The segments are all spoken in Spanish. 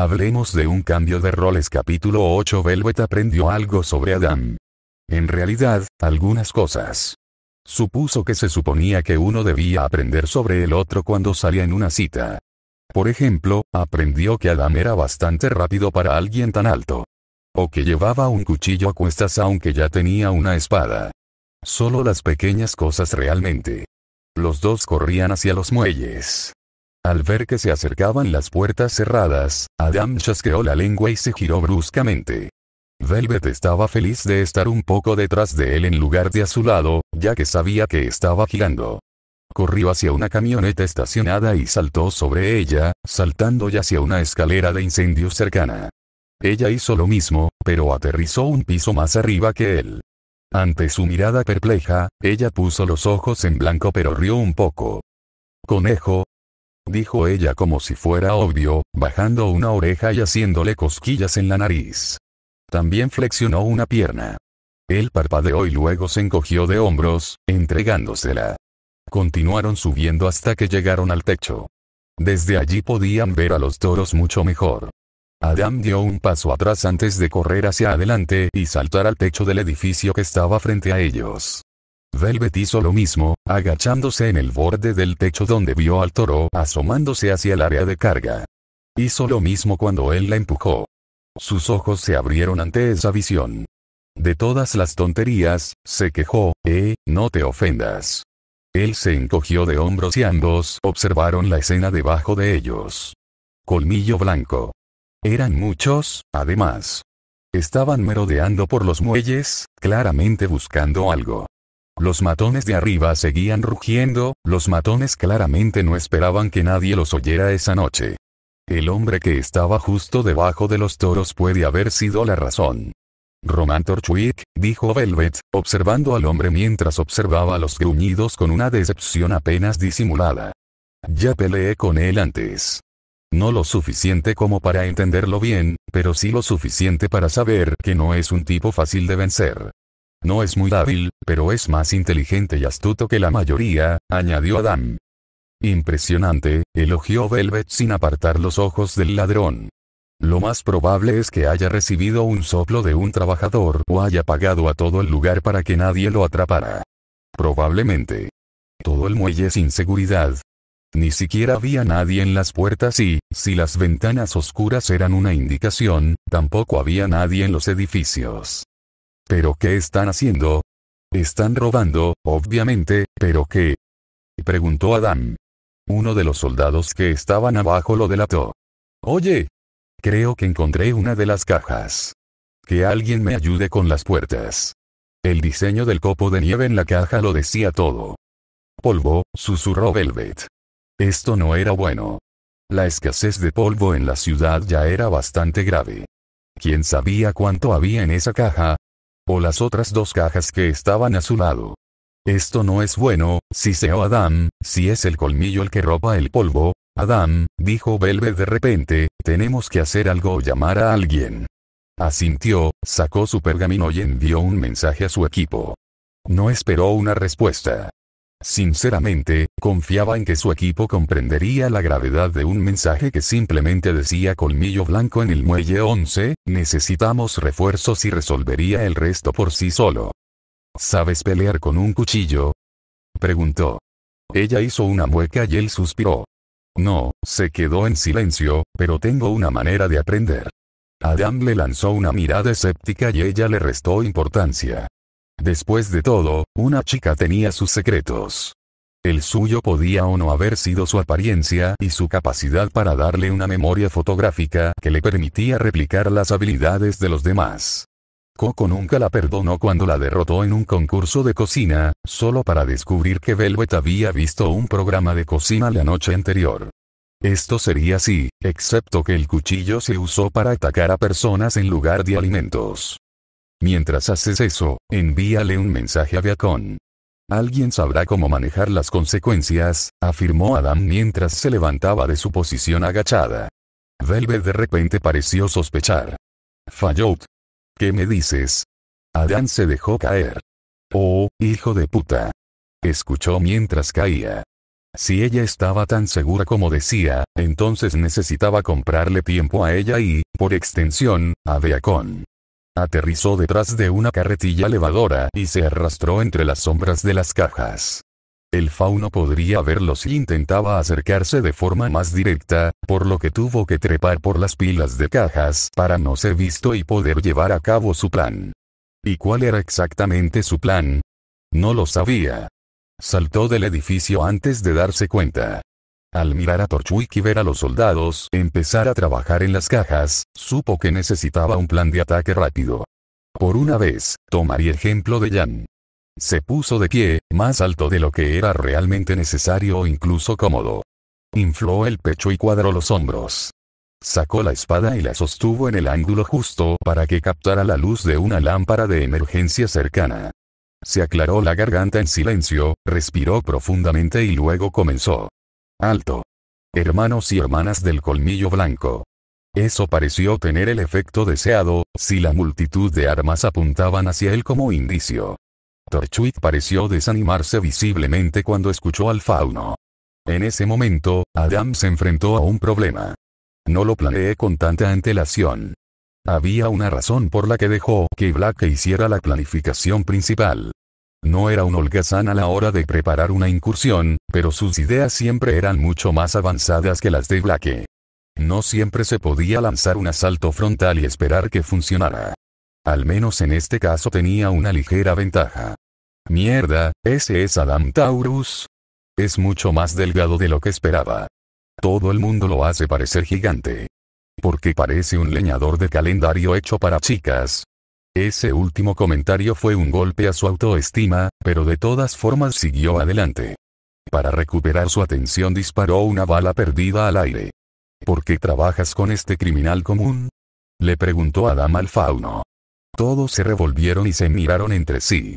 Hablemos de un cambio de roles capítulo 8 Velvet aprendió algo sobre Adam. En realidad, algunas cosas. Supuso que se suponía que uno debía aprender sobre el otro cuando salía en una cita. Por ejemplo, aprendió que Adam era bastante rápido para alguien tan alto. O que llevaba un cuchillo a cuestas aunque ya tenía una espada. Solo las pequeñas cosas realmente. Los dos corrían hacia los muelles. Al ver que se acercaban las puertas cerradas, Adam chasqueó la lengua y se giró bruscamente. Velvet estaba feliz de estar un poco detrás de él en lugar de a su lado, ya que sabía que estaba girando. Corrió hacia una camioneta estacionada y saltó sobre ella, saltando ya hacia una escalera de incendio cercana. Ella hizo lo mismo, pero aterrizó un piso más arriba que él. Ante su mirada perpleja, ella puso los ojos en blanco pero rió un poco. Conejo, dijo ella como si fuera obvio, bajando una oreja y haciéndole cosquillas en la nariz. También flexionó una pierna. Él parpadeó y luego se encogió de hombros, entregándosela. Continuaron subiendo hasta que llegaron al techo. Desde allí podían ver a los toros mucho mejor. Adam dio un paso atrás antes de correr hacia adelante y saltar al techo del edificio que estaba frente a ellos. Velvet hizo lo mismo, agachándose en el borde del techo donde vio al toro asomándose hacia el área de carga. Hizo lo mismo cuando él la empujó. Sus ojos se abrieron ante esa visión. De todas las tonterías, se quejó, eh, no te ofendas. Él se encogió de hombros y ambos observaron la escena debajo de ellos. Colmillo blanco. Eran muchos, además. Estaban merodeando por los muelles, claramente buscando algo. Los matones de arriba seguían rugiendo, los matones claramente no esperaban que nadie los oyera esa noche. El hombre que estaba justo debajo de los toros puede haber sido la razón. Roman Torchwick, dijo Velvet, observando al hombre mientras observaba los gruñidos con una decepción apenas disimulada. Ya peleé con él antes. No lo suficiente como para entenderlo bien, pero sí lo suficiente para saber que no es un tipo fácil de vencer. No es muy hábil, pero es más inteligente y astuto que la mayoría, añadió Adam. Impresionante, elogió Velvet sin apartar los ojos del ladrón. Lo más probable es que haya recibido un soplo de un trabajador o haya pagado a todo el lugar para que nadie lo atrapara. Probablemente. Todo el muelle sin seguridad. Ni siquiera había nadie en las puertas y, si las ventanas oscuras eran una indicación, tampoco había nadie en los edificios. ¿Pero qué están haciendo? Están robando, obviamente, pero ¿qué? Preguntó Adam. Uno de los soldados que estaban abajo lo delató. Oye. Creo que encontré una de las cajas. Que alguien me ayude con las puertas. El diseño del copo de nieve en la caja lo decía todo. Polvo, susurró Velvet. Esto no era bueno. La escasez de polvo en la ciudad ya era bastante grave. ¿Quién sabía cuánto había en esa caja? o las otras dos cajas que estaban a su lado. Esto no es bueno, si o Adam, si es el colmillo el que roba el polvo. Adam, dijo Belbe de repente, tenemos que hacer algo o llamar a alguien. Asintió, sacó su pergamino y envió un mensaje a su equipo. No esperó una respuesta. Sinceramente, confiaba en que su equipo comprendería la gravedad de un mensaje que simplemente decía colmillo blanco en el muelle 11, necesitamos refuerzos y resolvería el resto por sí solo. ¿Sabes pelear con un cuchillo? Preguntó. Ella hizo una mueca y él suspiró. No, se quedó en silencio, pero tengo una manera de aprender. Adam le lanzó una mirada escéptica y ella le restó importancia. Después de todo, una chica tenía sus secretos. El suyo podía o no haber sido su apariencia y su capacidad para darle una memoria fotográfica que le permitía replicar las habilidades de los demás. Coco nunca la perdonó cuando la derrotó en un concurso de cocina, solo para descubrir que Velvet había visto un programa de cocina la noche anterior. Esto sería así, excepto que el cuchillo se usó para atacar a personas en lugar de alimentos. Mientras haces eso, envíale un mensaje a Beacon. Alguien sabrá cómo manejar las consecuencias, afirmó Adam mientras se levantaba de su posición agachada. Velvet de repente pareció sospechar. Fallout. ¿Qué me dices? Adam se dejó caer. Oh, hijo de puta. Escuchó mientras caía. Si ella estaba tan segura como decía, entonces necesitaba comprarle tiempo a ella y, por extensión, a Beacon aterrizó detrás de una carretilla elevadora y se arrastró entre las sombras de las cajas. El fauno podría verlos si intentaba acercarse de forma más directa, por lo que tuvo que trepar por las pilas de cajas para no ser visto y poder llevar a cabo su plan. ¿Y cuál era exactamente su plan? No lo sabía. Saltó del edificio antes de darse cuenta. Al mirar a Torchwick y ver a los soldados empezar a trabajar en las cajas, supo que necesitaba un plan de ataque rápido. Por una vez, tomaría ejemplo de Jan. Se puso de pie, más alto de lo que era realmente necesario o incluso cómodo. Infló el pecho y cuadró los hombros. Sacó la espada y la sostuvo en el ángulo justo para que captara la luz de una lámpara de emergencia cercana. Se aclaró la garganta en silencio, respiró profundamente y luego comenzó. Alto. Hermanos y hermanas del colmillo blanco. Eso pareció tener el efecto deseado, si la multitud de armas apuntaban hacia él como indicio. Torchwick pareció desanimarse visiblemente cuando escuchó al fauno. En ese momento, Adam se enfrentó a un problema. No lo planeé con tanta antelación. Había una razón por la que dejó que Black hiciera la planificación principal. No era un holgazán a la hora de preparar una incursión, pero sus ideas siempre eran mucho más avanzadas que las de Blake. No siempre se podía lanzar un asalto frontal y esperar que funcionara. Al menos en este caso tenía una ligera ventaja. Mierda, ese es Adam Taurus. Es mucho más delgado de lo que esperaba. Todo el mundo lo hace parecer gigante. Porque parece un leñador de calendario hecho para chicas, ese último comentario fue un golpe a su autoestima, pero de todas formas siguió adelante. Para recuperar su atención disparó una bala perdida al aire. ¿Por qué trabajas con este criminal común? Le preguntó Adam al fauno. Todos se revolvieron y se miraron entre sí.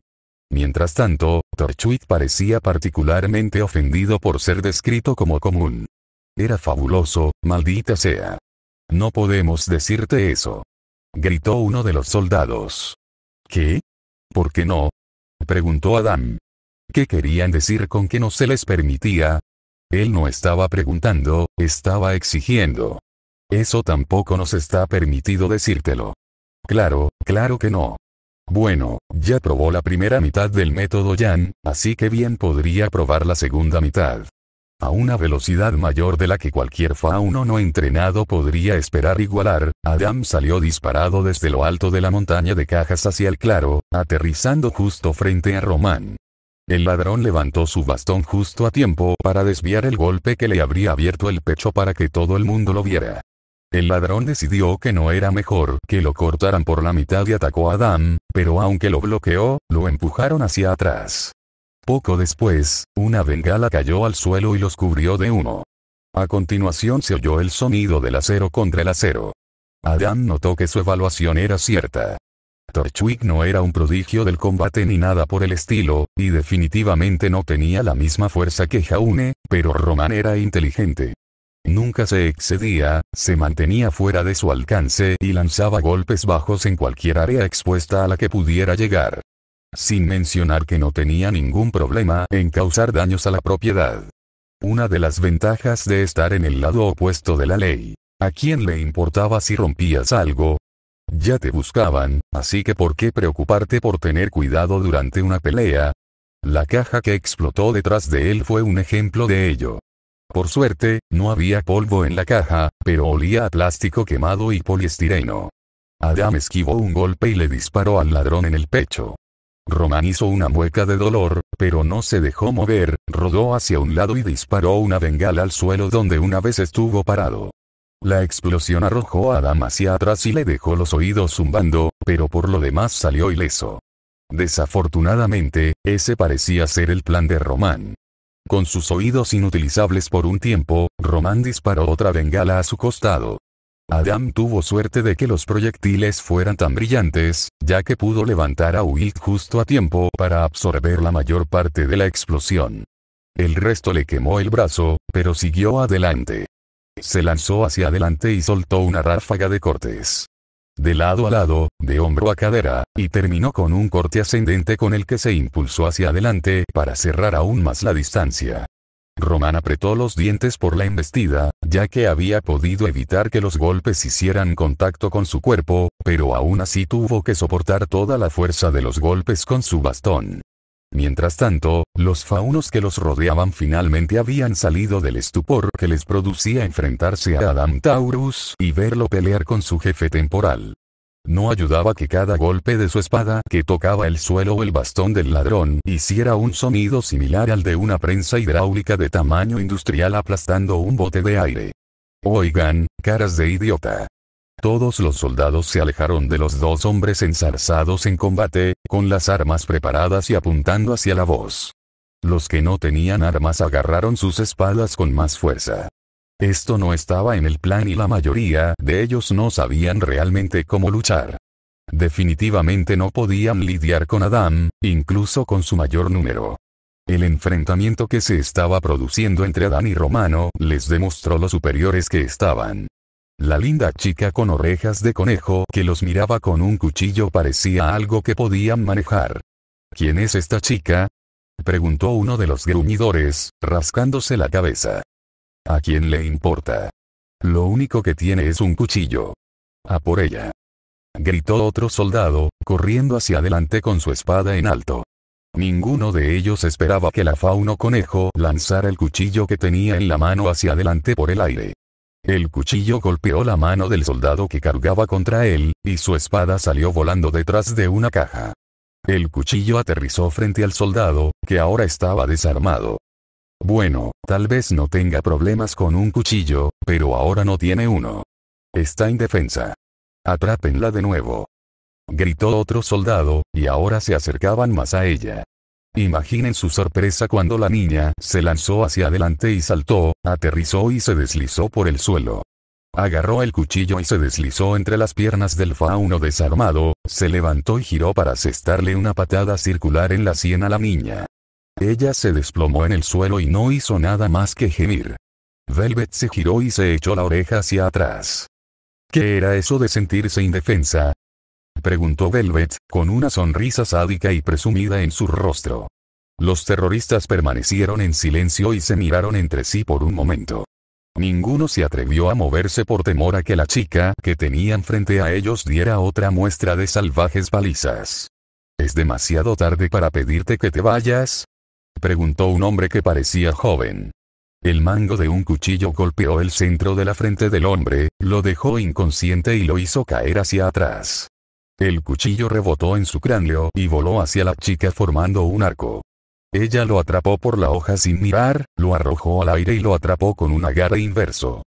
Mientras tanto, Torchwit parecía particularmente ofendido por ser descrito como común. Era fabuloso, maldita sea. No podemos decirte eso gritó uno de los soldados. ¿Qué? ¿Por qué no? preguntó Adam. ¿Qué querían decir con que no se les permitía? Él no estaba preguntando, estaba exigiendo. Eso tampoco nos está permitido decírtelo. Claro, claro que no. Bueno, ya probó la primera mitad del método Yan, así que bien podría probar la segunda mitad a una velocidad mayor de la que cualquier fauno no entrenado podría esperar igualar, Adam salió disparado desde lo alto de la montaña de cajas hacia el claro, aterrizando justo frente a Román. El ladrón levantó su bastón justo a tiempo para desviar el golpe que le habría abierto el pecho para que todo el mundo lo viera. El ladrón decidió que no era mejor que lo cortaran por la mitad y atacó a Adam, pero aunque lo bloqueó, lo empujaron hacia atrás. Poco después, una bengala cayó al suelo y los cubrió de humo. A continuación se oyó el sonido del acero contra el acero. Adam notó que su evaluación era cierta. Torchwick no era un prodigio del combate ni nada por el estilo, y definitivamente no tenía la misma fuerza que Jaune, pero Roman era inteligente. Nunca se excedía, se mantenía fuera de su alcance y lanzaba golpes bajos en cualquier área expuesta a la que pudiera llegar. Sin mencionar que no tenía ningún problema en causar daños a la propiedad. Una de las ventajas de estar en el lado opuesto de la ley. ¿A quién le importaba si rompías algo? Ya te buscaban, así que ¿por qué preocuparte por tener cuidado durante una pelea? La caja que explotó detrás de él fue un ejemplo de ello. Por suerte, no había polvo en la caja, pero olía a plástico quemado y poliestireno. Adam esquivó un golpe y le disparó al ladrón en el pecho. Román hizo una mueca de dolor, pero no se dejó mover, rodó hacia un lado y disparó una bengala al suelo donde una vez estuvo parado. La explosión arrojó a Adam hacia atrás y le dejó los oídos zumbando, pero por lo demás salió ileso. Desafortunadamente, ese parecía ser el plan de Román. Con sus oídos inutilizables por un tiempo, Román disparó otra bengala a su costado. Adam tuvo suerte de que los proyectiles fueran tan brillantes, ya que pudo levantar a Wilt justo a tiempo para absorber la mayor parte de la explosión. El resto le quemó el brazo, pero siguió adelante. Se lanzó hacia adelante y soltó una ráfaga de cortes. De lado a lado, de hombro a cadera, y terminó con un corte ascendente con el que se impulsó hacia adelante para cerrar aún más la distancia. Román apretó los dientes por la embestida, ya que había podido evitar que los golpes hicieran contacto con su cuerpo, pero aún así tuvo que soportar toda la fuerza de los golpes con su bastón. Mientras tanto, los faunos que los rodeaban finalmente habían salido del estupor que les producía enfrentarse a Adam Taurus y verlo pelear con su jefe temporal. No ayudaba que cada golpe de su espada que tocaba el suelo o el bastón del ladrón hiciera un sonido similar al de una prensa hidráulica de tamaño industrial aplastando un bote de aire. Oigan, caras de idiota. Todos los soldados se alejaron de los dos hombres ensarzados en combate, con las armas preparadas y apuntando hacia la voz. Los que no tenían armas agarraron sus espadas con más fuerza. Esto no estaba en el plan y la mayoría de ellos no sabían realmente cómo luchar. Definitivamente no podían lidiar con Adán, incluso con su mayor número. El enfrentamiento que se estaba produciendo entre Adán y Romano les demostró lo superiores que estaban. La linda chica con orejas de conejo que los miraba con un cuchillo parecía algo que podían manejar. ¿Quién es esta chica? preguntó uno de los gruñidores, rascándose la cabeza. ¿A quién le importa? Lo único que tiene es un cuchillo. A por ella. Gritó otro soldado, corriendo hacia adelante con su espada en alto. Ninguno de ellos esperaba que la fauno conejo lanzara el cuchillo que tenía en la mano hacia adelante por el aire. El cuchillo golpeó la mano del soldado que cargaba contra él, y su espada salió volando detrás de una caja. El cuchillo aterrizó frente al soldado, que ahora estaba desarmado. Bueno, tal vez no tenga problemas con un cuchillo, pero ahora no tiene uno. Está indefensa. Atrápenla de nuevo. Gritó otro soldado, y ahora se acercaban más a ella. Imaginen su sorpresa cuando la niña se lanzó hacia adelante y saltó, aterrizó y se deslizó por el suelo. Agarró el cuchillo y se deslizó entre las piernas del fauno desarmado, se levantó y giró para asestarle una patada circular en la sien a la niña. Ella se desplomó en el suelo y no hizo nada más que gemir. Velvet se giró y se echó la oreja hacia atrás. ¿Qué era eso de sentirse indefensa? Preguntó Velvet, con una sonrisa sádica y presumida en su rostro. Los terroristas permanecieron en silencio y se miraron entre sí por un momento. Ninguno se atrevió a moverse por temor a que la chica que tenían frente a ellos diera otra muestra de salvajes palizas. Es demasiado tarde para pedirte que te vayas, preguntó un hombre que parecía joven. El mango de un cuchillo golpeó el centro de la frente del hombre, lo dejó inconsciente y lo hizo caer hacia atrás. El cuchillo rebotó en su cráneo y voló hacia la chica formando un arco. Ella lo atrapó por la hoja sin mirar, lo arrojó al aire y lo atrapó con un agarre inverso.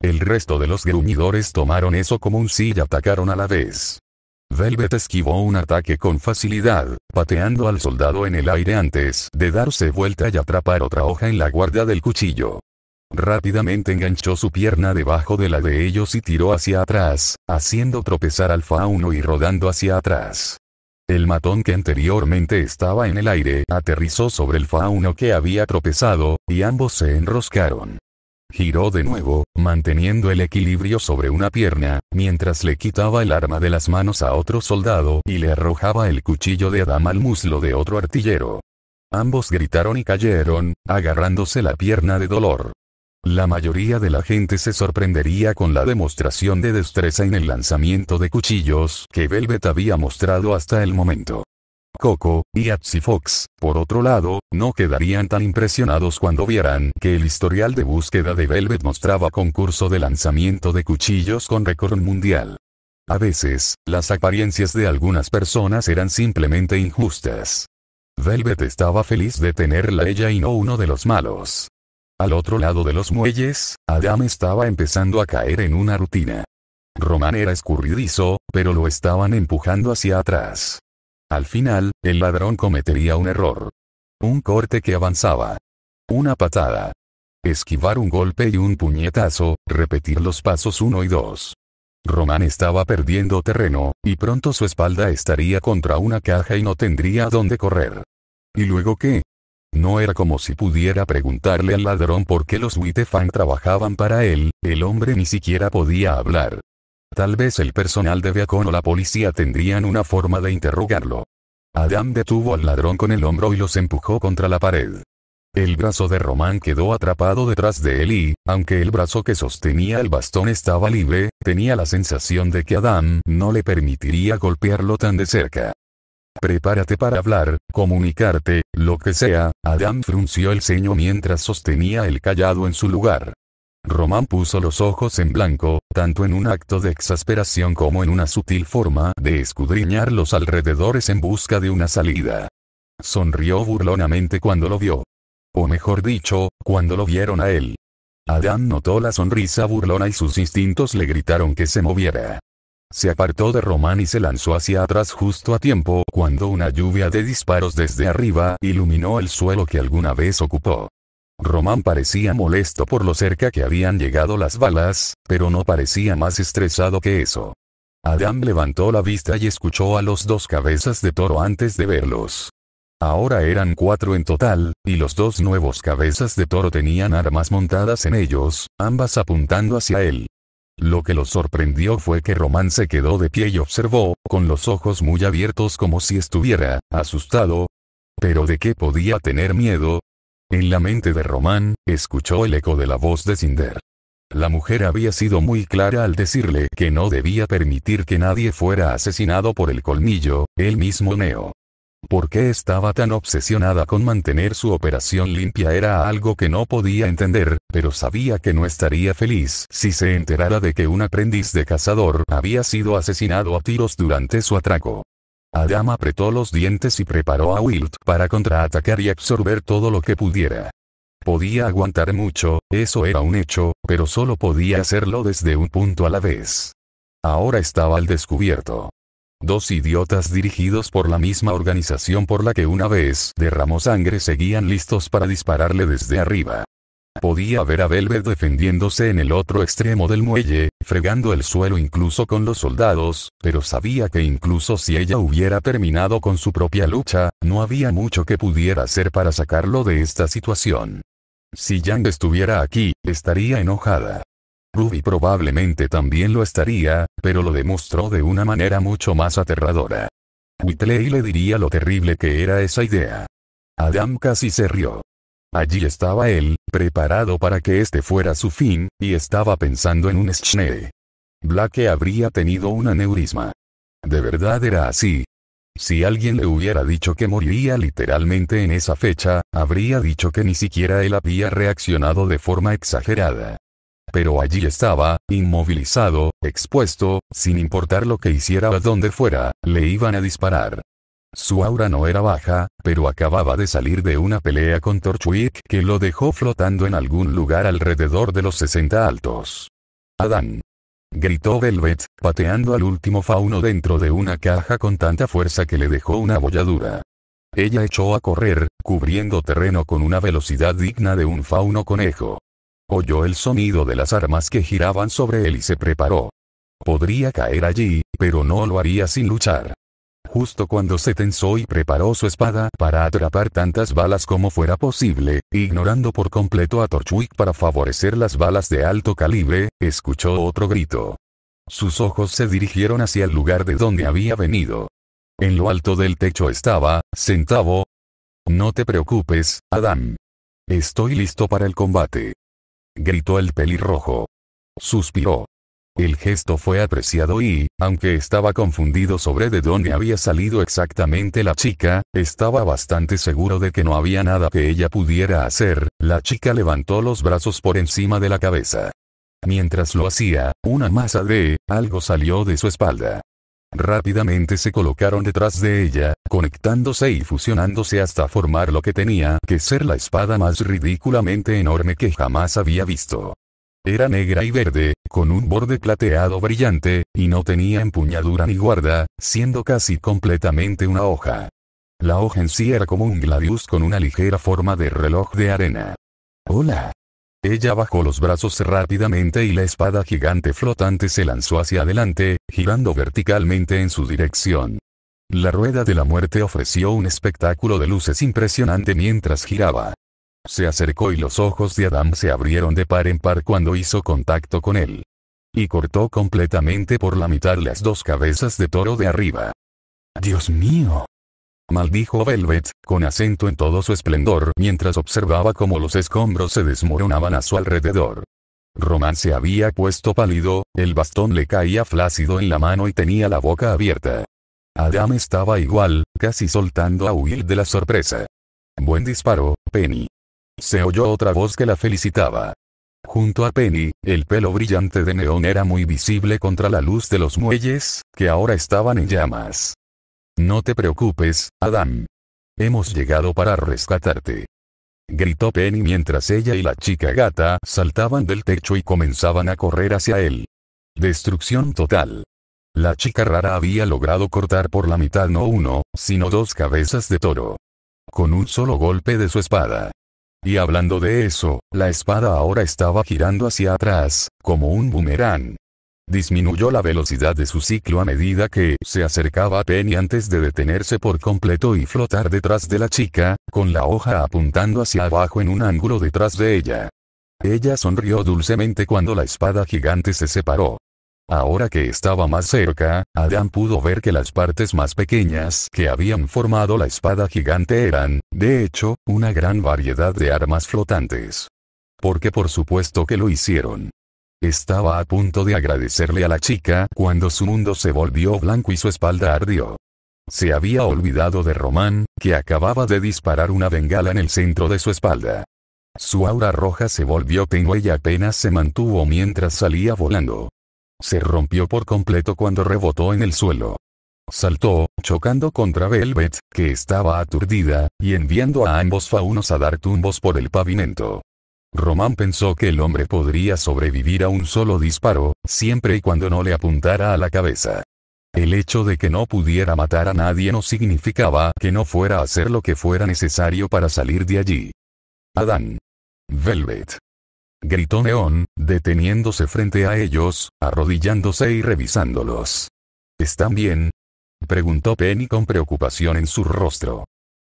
El resto de los gruñidores tomaron eso como un sí y atacaron a la vez. Velvet esquivó un ataque con facilidad, pateando al soldado en el aire antes de darse vuelta y atrapar otra hoja en la guarda del cuchillo. Rápidamente enganchó su pierna debajo de la de ellos y tiró hacia atrás, haciendo tropezar al fauno y rodando hacia atrás. El matón que anteriormente estaba en el aire aterrizó sobre el fauno que había tropezado, y ambos se enroscaron. Giró de nuevo, manteniendo el equilibrio sobre una pierna, mientras le quitaba el arma de las manos a otro soldado y le arrojaba el cuchillo de Adam al muslo de otro artillero. Ambos gritaron y cayeron, agarrándose la pierna de dolor. La mayoría de la gente se sorprendería con la demostración de destreza en el lanzamiento de cuchillos que Velvet había mostrado hasta el momento. Coco, y Atsy Fox, por otro lado, no quedarían tan impresionados cuando vieran que el historial de búsqueda de Velvet mostraba concurso de lanzamiento de cuchillos con récord mundial. A veces, las apariencias de algunas personas eran simplemente injustas. Velvet estaba feliz de tenerla ella y no uno de los malos. Al otro lado de los muelles, Adam estaba empezando a caer en una rutina. Roman era escurridizo, pero lo estaban empujando hacia atrás. Al final, el ladrón cometería un error. Un corte que avanzaba. Una patada. Esquivar un golpe y un puñetazo, repetir los pasos 1 y 2. Román estaba perdiendo terreno, y pronto su espalda estaría contra una caja y no tendría dónde correr. ¿Y luego qué? No era como si pudiera preguntarle al ladrón por qué los Wittefang trabajaban para él, el hombre ni siquiera podía hablar. Tal vez el personal de Beacon o la policía tendrían una forma de interrogarlo. Adam detuvo al ladrón con el hombro y los empujó contra la pared. El brazo de Román quedó atrapado detrás de él y, aunque el brazo que sostenía el bastón estaba libre, tenía la sensación de que Adam no le permitiría golpearlo tan de cerca. Prepárate para hablar, comunicarte, lo que sea, Adam frunció el ceño mientras sostenía el callado en su lugar. Román puso los ojos en blanco, tanto en un acto de exasperación como en una sutil forma de escudriñar los alrededores en busca de una salida. Sonrió burlonamente cuando lo vio. O mejor dicho, cuando lo vieron a él. Adán notó la sonrisa burlona y sus instintos le gritaron que se moviera. Se apartó de Román y se lanzó hacia atrás justo a tiempo cuando una lluvia de disparos desde arriba iluminó el suelo que alguna vez ocupó. Román parecía molesto por lo cerca que habían llegado las balas, pero no parecía más estresado que eso. Adam levantó la vista y escuchó a los dos cabezas de toro antes de verlos. Ahora eran cuatro en total, y los dos nuevos cabezas de toro tenían armas montadas en ellos, ambas apuntando hacia él. Lo que lo sorprendió fue que Román se quedó de pie y observó, con los ojos muy abiertos como si estuviera, asustado. Pero de qué podía tener miedo, en la mente de Román, escuchó el eco de la voz de Cinder. La mujer había sido muy clara al decirle que no debía permitir que nadie fuera asesinado por el colmillo, el mismo Neo. ¿Por qué estaba tan obsesionada con mantener su operación limpia? Era algo que no podía entender, pero sabía que no estaría feliz si se enterara de que un aprendiz de cazador había sido asesinado a tiros durante su atraco. Adam apretó los dientes y preparó a Wilt para contraatacar y absorber todo lo que pudiera. Podía aguantar mucho, eso era un hecho, pero solo podía hacerlo desde un punto a la vez. Ahora estaba al descubierto. Dos idiotas dirigidos por la misma organización por la que una vez derramó sangre seguían listos para dispararle desde arriba. Podía ver a Velvet defendiéndose en el otro extremo del muelle, fregando el suelo incluso con los soldados, pero sabía que incluso si ella hubiera terminado con su propia lucha, no había mucho que pudiera hacer para sacarlo de esta situación. Si Yang estuviera aquí, estaría enojada. Ruby probablemente también lo estaría, pero lo demostró de una manera mucho más aterradora. Whitley le diría lo terrible que era esa idea. Adam casi se rió. Allí estaba él, preparado para que este fuera su fin, y estaba pensando en un Schnee. Black habría tenido un aneurisma. De verdad era así. Si alguien le hubiera dicho que moriría literalmente en esa fecha, habría dicho que ni siquiera él había reaccionado de forma exagerada. Pero allí estaba, inmovilizado, expuesto, sin importar lo que hiciera o a dónde fuera, le iban a disparar. Su aura no era baja, pero acababa de salir de una pelea con Torchwick que lo dejó flotando en algún lugar alrededor de los 60 altos. Adán. Gritó Velvet, pateando al último fauno dentro de una caja con tanta fuerza que le dejó una bolladura. Ella echó a correr, cubriendo terreno con una velocidad digna de un fauno conejo. Oyó el sonido de las armas que giraban sobre él y se preparó. Podría caer allí, pero no lo haría sin luchar justo cuando se tensó y preparó su espada para atrapar tantas balas como fuera posible, ignorando por completo a Torchwick para favorecer las balas de alto calibre, escuchó otro grito. Sus ojos se dirigieron hacia el lugar de donde había venido. En lo alto del techo estaba, Centavo. No te preocupes, Adam. Estoy listo para el combate. Gritó el pelirrojo. Suspiró. El gesto fue apreciado y, aunque estaba confundido sobre de dónde había salido exactamente la chica, estaba bastante seguro de que no había nada que ella pudiera hacer, la chica levantó los brazos por encima de la cabeza. Mientras lo hacía, una masa de algo salió de su espalda. Rápidamente se colocaron detrás de ella, conectándose y fusionándose hasta formar lo que tenía que ser la espada más ridículamente enorme que jamás había visto. Era negra y verde, con un borde plateado brillante, y no tenía empuñadura ni guarda, siendo casi completamente una hoja. La hoja en sí era como un gladius con una ligera forma de reloj de arena. Hola. Ella bajó los brazos rápidamente y la espada gigante flotante se lanzó hacia adelante, girando verticalmente en su dirección. La rueda de la muerte ofreció un espectáculo de luces impresionante mientras giraba. Se acercó y los ojos de Adam se abrieron de par en par cuando hizo contacto con él. Y cortó completamente por la mitad las dos cabezas de toro de arriba. Dios mío. Maldijo Velvet, con acento en todo su esplendor mientras observaba cómo los escombros se desmoronaban a su alrededor. Roman se había puesto pálido, el bastón le caía flácido en la mano y tenía la boca abierta. Adam estaba igual, casi soltando a huir de la sorpresa. Buen disparo, Penny. Se oyó otra voz que la felicitaba. Junto a Penny, el pelo brillante de neón era muy visible contra la luz de los muelles, que ahora estaban en llamas. No te preocupes, Adam. Hemos llegado para rescatarte. Gritó Penny mientras ella y la chica gata saltaban del techo y comenzaban a correr hacia él. Destrucción total. La chica rara había logrado cortar por la mitad no uno, sino dos cabezas de toro. Con un solo golpe de su espada. Y hablando de eso, la espada ahora estaba girando hacia atrás, como un boomerang. Disminuyó la velocidad de su ciclo a medida que se acercaba a Penny antes de detenerse por completo y flotar detrás de la chica, con la hoja apuntando hacia abajo en un ángulo detrás de ella. Ella sonrió dulcemente cuando la espada gigante se separó. Ahora que estaba más cerca, Adán pudo ver que las partes más pequeñas que habían formado la espada gigante eran, de hecho, una gran variedad de armas flotantes. Porque por supuesto que lo hicieron. Estaba a punto de agradecerle a la chica cuando su mundo se volvió blanco y su espalda ardió. Se había olvidado de Román, que acababa de disparar una bengala en el centro de su espalda. Su aura roja se volvió tenue y apenas se mantuvo mientras salía volando. Se rompió por completo cuando rebotó en el suelo. Saltó, chocando contra Velvet, que estaba aturdida, y enviando a ambos faunos a dar tumbos por el pavimento. Román pensó que el hombre podría sobrevivir a un solo disparo, siempre y cuando no le apuntara a la cabeza. El hecho de que no pudiera matar a nadie no significaba que no fuera a hacer lo que fuera necesario para salir de allí. Adán. Velvet gritó Neón, deteniéndose frente a ellos, arrodillándose y revisándolos. ¿Están bien? preguntó Penny con preocupación en su rostro.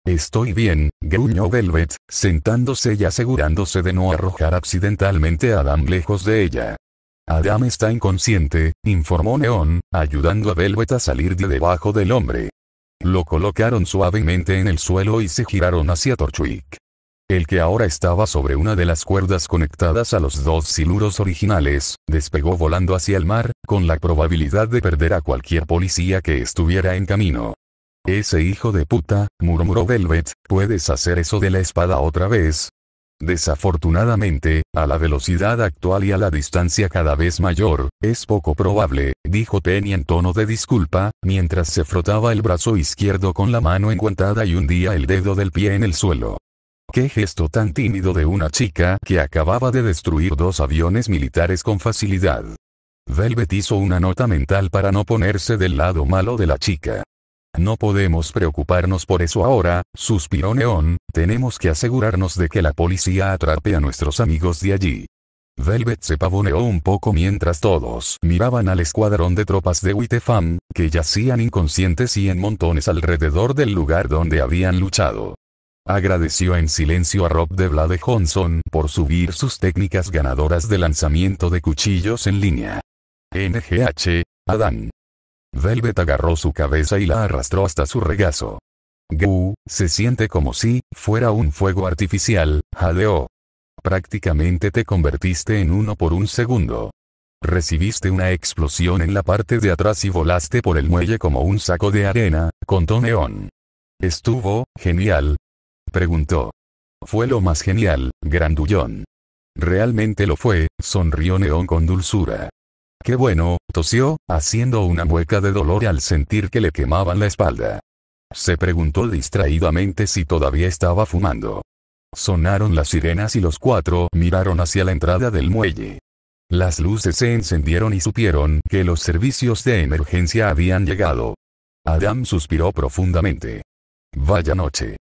Estoy bien, gruñó Velvet, sentándose y asegurándose de no arrojar accidentalmente a Adam lejos de ella. Adam está inconsciente, informó Neón, ayudando a Velvet a salir de debajo del hombre. Lo colocaron suavemente en el suelo y se giraron hacia Torchwick el que ahora estaba sobre una de las cuerdas conectadas a los dos siluros originales, despegó volando hacia el mar, con la probabilidad de perder a cualquier policía que estuviera en camino. Ese hijo de puta, murmuró Velvet, ¿puedes hacer eso de la espada otra vez? Desafortunadamente, a la velocidad actual y a la distancia cada vez mayor, es poco probable, dijo Penny en tono de disculpa, mientras se frotaba el brazo izquierdo con la mano enguantada y hundía el dedo del pie en el suelo. Qué gesto tan tímido de una chica que acababa de destruir dos aviones militares con facilidad. Velvet hizo una nota mental para no ponerse del lado malo de la chica. No podemos preocuparnos por eso ahora, suspiró Neón, tenemos que asegurarnos de que la policía atrape a nuestros amigos de allí. Velvet se pavoneó un poco mientras todos miraban al escuadrón de tropas de Wittefam, que yacían inconscientes y en montones alrededor del lugar donde habían luchado. Agradeció en silencio a Rob de Vlade Johnson por subir sus técnicas ganadoras de lanzamiento de cuchillos en línea. NGH, Adán. Velvet agarró su cabeza y la arrastró hasta su regazo. Gu, se siente como si fuera un fuego artificial, jadeó. Prácticamente te convertiste en uno por un segundo. Recibiste una explosión en la parte de atrás y volaste por el muelle como un saco de arena, contó Neón. Estuvo, genial, Preguntó. Fue lo más genial, grandullón. Realmente lo fue, sonrió Neón con dulzura. Qué bueno, tosió, haciendo una mueca de dolor al sentir que le quemaban la espalda. Se preguntó distraídamente si todavía estaba fumando. Sonaron las sirenas y los cuatro miraron hacia la entrada del muelle. Las luces se encendieron y supieron que los servicios de emergencia habían llegado. Adam suspiró profundamente. Vaya noche.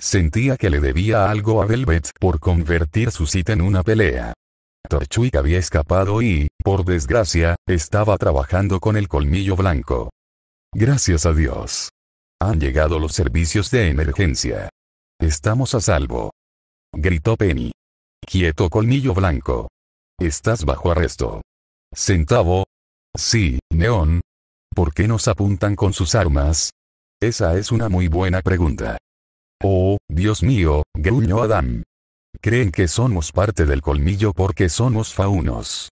Sentía que le debía algo a Velvet por convertir su cita en una pelea. Torchwick había escapado y, por desgracia, estaba trabajando con el colmillo blanco. Gracias a Dios. Han llegado los servicios de emergencia. Estamos a salvo. Gritó Penny. Quieto colmillo blanco. Estás bajo arresto. Centavo. Sí, Neón. ¿Por qué nos apuntan con sus armas? Esa es una muy buena pregunta. Oh, Dios mío, gruñó Adam. Creen que somos parte del colmillo porque somos faunos.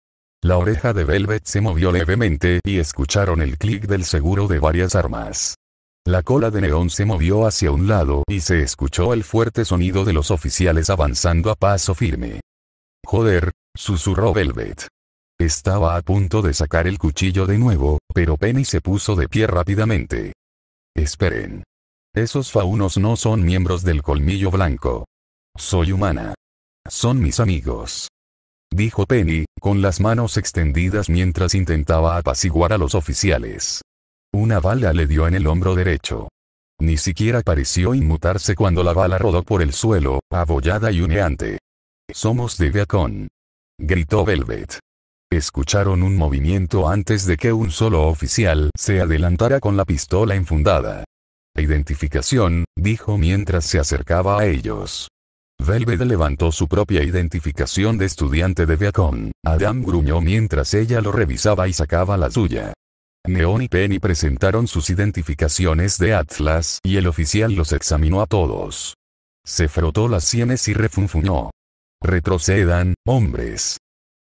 La oreja de Velvet se movió levemente y escucharon el clic del seguro de varias armas. La cola de Neón se movió hacia un lado y se escuchó el fuerte sonido de los oficiales avanzando a paso firme. Joder, susurró Velvet. Estaba a punto de sacar el cuchillo de nuevo, pero Penny se puso de pie rápidamente. Esperen. Esos faunos no son miembros del colmillo blanco. Soy humana. Son mis amigos. Dijo Penny, con las manos extendidas mientras intentaba apaciguar a los oficiales. Una bala le dio en el hombro derecho. Ni siquiera pareció inmutarse cuando la bala rodó por el suelo, abollada y humeante. Somos de Beacon. Gritó Velvet. Escucharon un movimiento antes de que un solo oficial se adelantara con la pistola enfundada. Identificación, dijo mientras se acercaba a ellos. Velvet levantó su propia identificación de estudiante de Beacon. Adam gruñó mientras ella lo revisaba y sacaba la suya. Neon y Penny presentaron sus identificaciones de Atlas y el oficial los examinó a todos. Se frotó las sienes y refunfuñó. Retrocedan, hombres.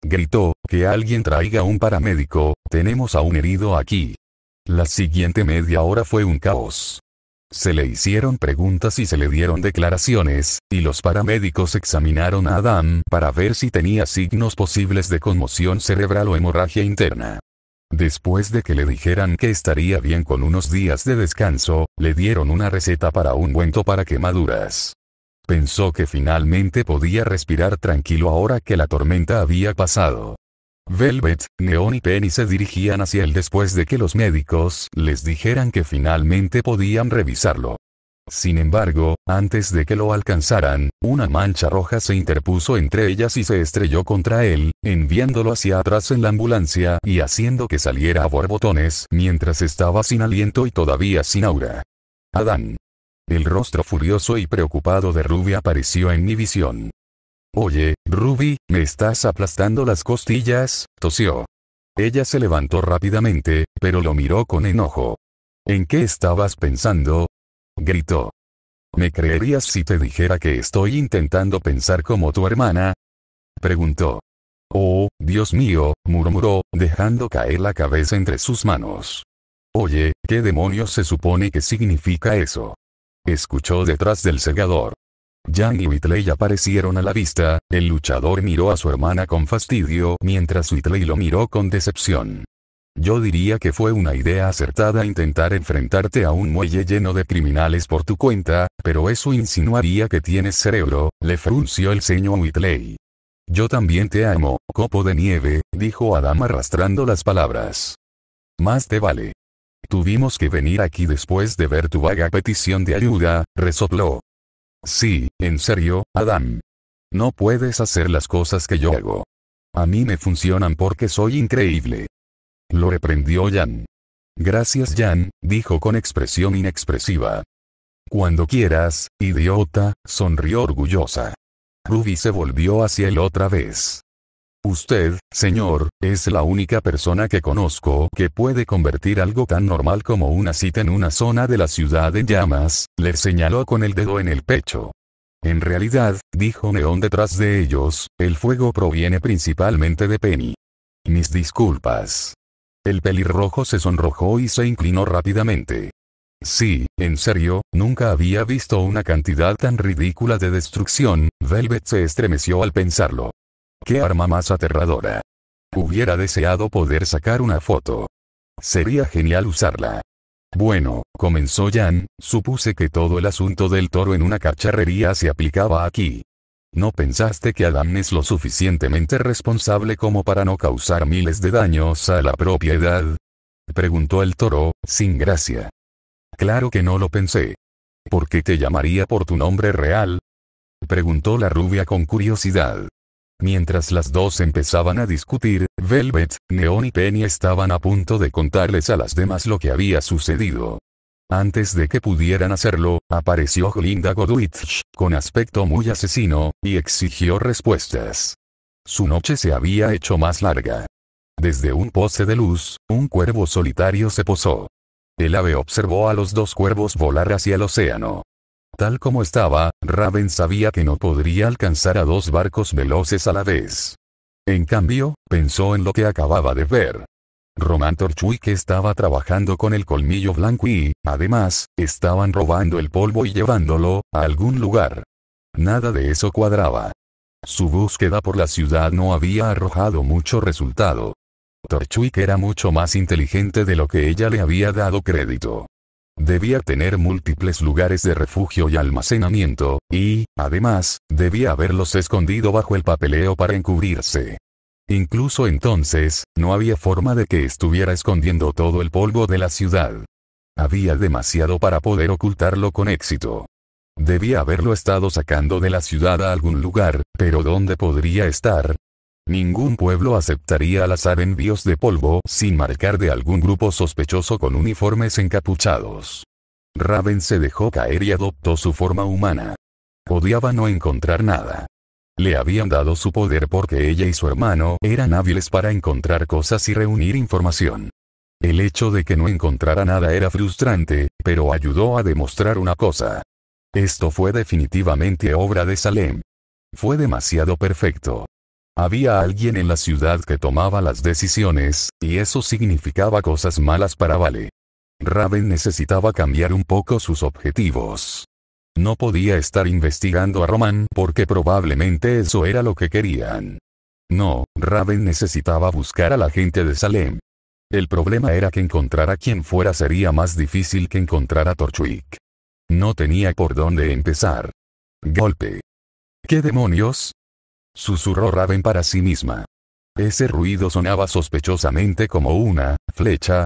Gritó, que alguien traiga un paramédico, tenemos a un herido aquí. La siguiente media hora fue un caos. Se le hicieron preguntas y se le dieron declaraciones, y los paramédicos examinaron a Adam para ver si tenía signos posibles de conmoción cerebral o hemorragia interna. Después de que le dijeran que estaría bien con unos días de descanso, le dieron una receta para un ungüento para quemaduras. Pensó que finalmente podía respirar tranquilo ahora que la tormenta había pasado. Velvet, Neon y Penny se dirigían hacia él después de que los médicos les dijeran que finalmente podían revisarlo. Sin embargo, antes de que lo alcanzaran, una mancha roja se interpuso entre ellas y se estrelló contra él, enviándolo hacia atrás en la ambulancia y haciendo que saliera a borbotones mientras estaba sin aliento y todavía sin aura. Adán. El rostro furioso y preocupado de Ruby apareció en mi visión. Oye, Ruby, me estás aplastando las costillas, tosió. Ella se levantó rápidamente, pero lo miró con enojo. ¿En qué estabas pensando? gritó. ¿Me creerías si te dijera que estoy intentando pensar como tu hermana? preguntó. Oh, Dios mío, murmuró, dejando caer la cabeza entre sus manos. Oye, ¿qué demonios se supone que significa eso? Escuchó detrás del segador. Jan y Whitley aparecieron a la vista, el luchador miró a su hermana con fastidio mientras Whitley lo miró con decepción. Yo diría que fue una idea acertada intentar enfrentarte a un muelle lleno de criminales por tu cuenta, pero eso insinuaría que tienes cerebro, le frunció el ceño Whitley. Yo también te amo, copo de nieve, dijo Adam arrastrando las palabras. Más te vale. Tuvimos que venir aquí después de ver tu vaga petición de ayuda, resopló. Sí, en serio, Adam. No puedes hacer las cosas que yo hago. A mí me funcionan porque soy increíble. Lo reprendió Jan. Gracias Jan, dijo con expresión inexpresiva. Cuando quieras, idiota, sonrió orgullosa. Ruby se volvió hacia él otra vez. Usted, señor, es la única persona que conozco que puede convertir algo tan normal como una cita en una zona de la ciudad en llamas, le señaló con el dedo en el pecho. En realidad, dijo Neón detrás de ellos, el fuego proviene principalmente de Penny. Mis disculpas. El pelirrojo se sonrojó y se inclinó rápidamente. Sí, en serio, nunca había visto una cantidad tan ridícula de destrucción, Velvet se estremeció al pensarlo. ¡Qué arma más aterradora! Hubiera deseado poder sacar una foto. Sería genial usarla. Bueno, comenzó Jan, supuse que todo el asunto del toro en una cacharrería se aplicaba aquí. ¿No pensaste que Adam es lo suficientemente responsable como para no causar miles de daños a la propiedad? Preguntó el toro, sin gracia. Claro que no lo pensé. ¿Por qué te llamaría por tu nombre real? Preguntó la rubia con curiosidad. Mientras las dos empezaban a discutir, Velvet, Neon y Penny estaban a punto de contarles a las demás lo que había sucedido. Antes de que pudieran hacerlo, apareció Glinda Godwitch, con aspecto muy asesino, y exigió respuestas. Su noche se había hecho más larga. Desde un poste de luz, un cuervo solitario se posó. El ave observó a los dos cuervos volar hacia el océano. Tal como estaba, Raven sabía que no podría alcanzar a dos barcos veloces a la vez. En cambio, pensó en lo que acababa de ver. Román Torchwick estaba trabajando con el colmillo blanco y, además, estaban robando el polvo y llevándolo, a algún lugar. Nada de eso cuadraba. Su búsqueda por la ciudad no había arrojado mucho resultado. Torchwick era mucho más inteligente de lo que ella le había dado crédito. Debía tener múltiples lugares de refugio y almacenamiento, y, además, debía haberlos escondido bajo el papeleo para encubrirse. Incluso entonces, no había forma de que estuviera escondiendo todo el polvo de la ciudad. Había demasiado para poder ocultarlo con éxito. Debía haberlo estado sacando de la ciudad a algún lugar, pero ¿dónde podría estar? Ningún pueblo aceptaría al azar envíos de polvo sin marcar de algún grupo sospechoso con uniformes encapuchados. Raven se dejó caer y adoptó su forma humana. Odiaba no encontrar nada. Le habían dado su poder porque ella y su hermano eran hábiles para encontrar cosas y reunir información. El hecho de que no encontrara nada era frustrante, pero ayudó a demostrar una cosa. Esto fue definitivamente obra de Salem. Fue demasiado perfecto. Había alguien en la ciudad que tomaba las decisiones, y eso significaba cosas malas para Vale. Raven necesitaba cambiar un poco sus objetivos. No podía estar investigando a Roman porque probablemente eso era lo que querían. No, Raven necesitaba buscar a la gente de Salem. El problema era que encontrar a quien fuera sería más difícil que encontrar a Torchwick. No tenía por dónde empezar. Golpe. ¿Qué demonios? Susurró Raven para sí misma. Ese ruido sonaba sospechosamente como una flecha.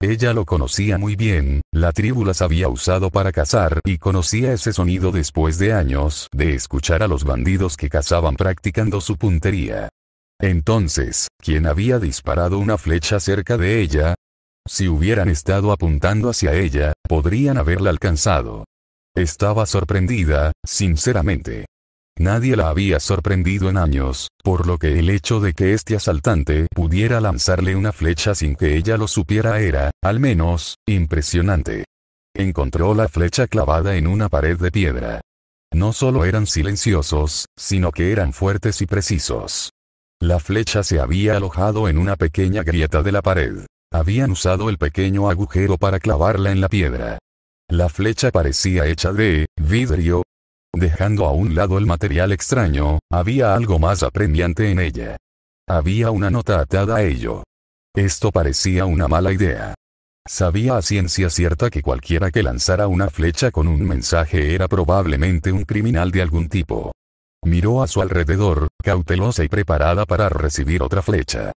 Ella lo conocía muy bien, la tribu las había usado para cazar y conocía ese sonido después de años de escuchar a los bandidos que cazaban practicando su puntería. Entonces, ¿quién había disparado una flecha cerca de ella? Si hubieran estado apuntando hacia ella, podrían haberla alcanzado. Estaba sorprendida, sinceramente. Nadie la había sorprendido en años, por lo que el hecho de que este asaltante pudiera lanzarle una flecha sin que ella lo supiera era, al menos, impresionante. Encontró la flecha clavada en una pared de piedra. No solo eran silenciosos, sino que eran fuertes y precisos. La flecha se había alojado en una pequeña grieta de la pared. Habían usado el pequeño agujero para clavarla en la piedra. La flecha parecía hecha de vidrio, Dejando a un lado el material extraño, había algo más apremiante en ella. Había una nota atada a ello. Esto parecía una mala idea. Sabía a ciencia cierta que cualquiera que lanzara una flecha con un mensaje era probablemente un criminal de algún tipo. Miró a su alrededor, cautelosa y preparada para recibir otra flecha.